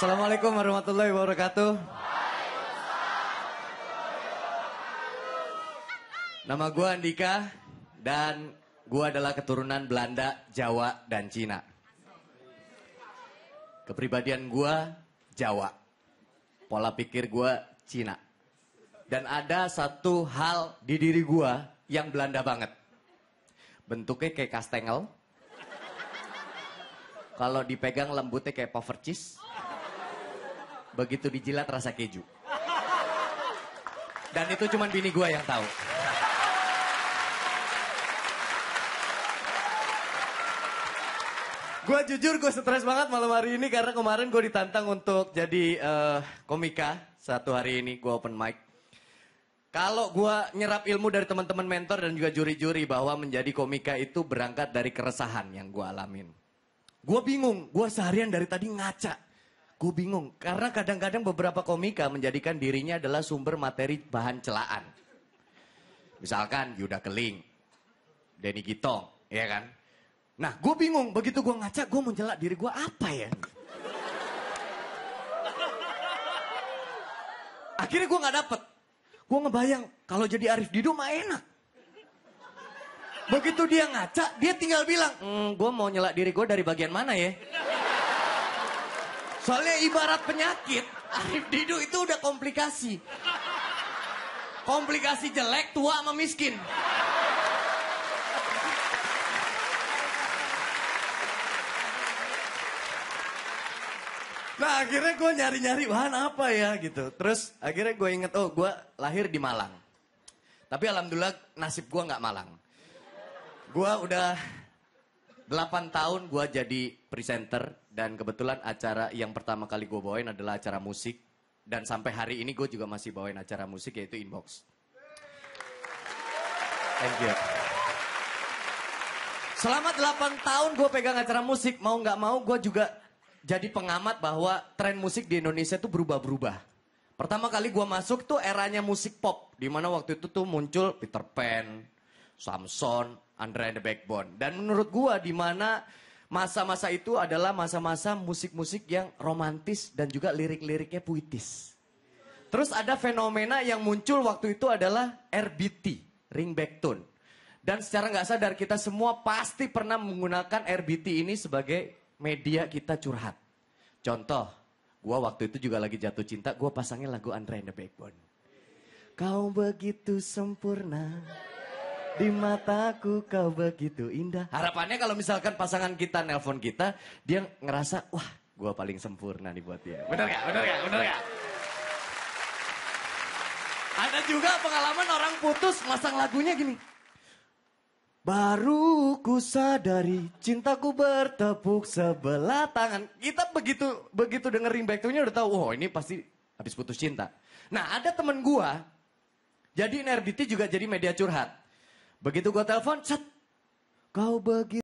Assalamualaikum warahmatullahi wabarakatuh. Nama gue Andika dan gue adalah keturunan Belanda, Jawa, dan Cina. Kepribadian gue Jawa, pola pikir gue Cina. Dan ada satu hal di diri gue yang Belanda banget. Bentuknya kayak kastengel. Kalau dipegang lembutnya kayak puffer cheese. Begitu dijilat rasa keju. Dan itu cuma bini gue yang tahu. Gue jujur gue stres banget malam hari ini karena kemarin gue ditantang untuk jadi uh, komika satu hari ini gue open mic. Kalau gue nyerap ilmu dari teman-teman mentor dan juga juri-juri bahwa menjadi komika itu berangkat dari keresahan yang gue alamin. Gue bingung, gue seharian dari tadi ngaca. Gue bingung, karena kadang-kadang beberapa komika menjadikan dirinya adalah sumber materi bahan celaan. Misalkan Yuda Keling, Denny Gitong, ya kan? Nah, gue bingung. Begitu gue ngaca, gue menjelak diri gue apa ya? Akhirnya gue nggak dapet. Gue ngebayang kalau jadi Arif Dido mah enak. Begitu dia ngaca, dia tinggal bilang, mm, gue mau nyelak diri gue dari bagian mana ya? Soalnya ibarat penyakit, Arif Didu itu udah komplikasi. Komplikasi jelek, tua sama miskin. Nah akhirnya gue nyari-nyari bahan apa ya gitu. Terus akhirnya gue inget, oh gue lahir di Malang. Tapi alhamdulillah nasib gue gak Malang. Gue udah 8 tahun gue jadi presenter dan kebetulan acara yang pertama kali gue bawain adalah acara musik dan sampai hari ini gue juga masih bawain acara musik yaitu Inbox. Thank you. Selama 8 tahun gue pegang acara musik, mau nggak mau gue juga jadi pengamat bahwa tren musik di Indonesia itu berubah-berubah. Pertama kali gue masuk tuh eranya musik pop, dimana waktu itu tuh muncul Peter Pan, Samson, Andre and the Backbone. Dan menurut gua di mana masa-masa itu adalah masa-masa musik-musik yang romantis dan juga lirik-liriknya puitis. Terus ada fenomena yang muncul waktu itu adalah RBT, ringback tone. Dan secara nggak sadar kita semua pasti pernah menggunakan RBT ini sebagai media kita curhat. Contoh, gue waktu itu juga lagi jatuh cinta, gue pasangin lagu Andre and the Backbone. Kau begitu sempurna. Di mataku kau begitu indah. Harapannya kalau misalkan pasangan kita nelpon kita, dia ngerasa, wah gue paling sempurna nih buat dia. Bener gak? Bener gak? Bener gak? Ada juga pengalaman orang putus masang lagunya gini. Baru ku sadari cintaku bertepuk sebelah tangan. Kita begitu begitu dengerin back to udah tahu, oh ini pasti habis putus cinta. Nah, ada temen gua jadi NRDT juga jadi media curhat. Begitu gue telepon, cet. Kau begitu.